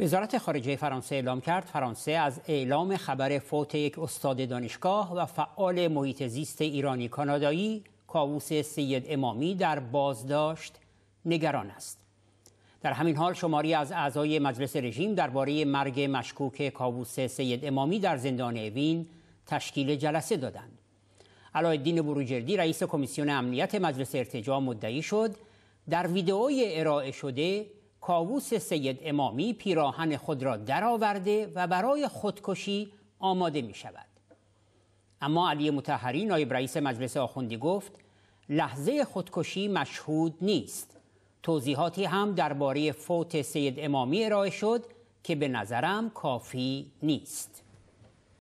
وزارت خارجه فرانسه اعلام کرد فرانسه از اعلام خبر فوت یک استاد دانشگاه و فعال محیط زیست ایرانی کانادایی کاووس سید امامی در بازداشت نگران است در همین حال شماری از اعضای مجلس رژیم درباره مرگ مشکوک کاووس سید امامی در زندان اوین تشکیل جلسه دادند علایالدین بروجردی رئیس کمیسیون امنیت مجلس ارتجاع مدعی شد در ویدئوی ارائه شده کاووس سید امامی پیراهن خود را درآورده و برای خودکشی آماده می شود اما علی متحری نایب رئیس مجلس آخوندی گفت لحظه خودکشی مشهود نیست توضیحاتی هم درباره فوت سید امامی ارائه شد که به نظرم کافی نیست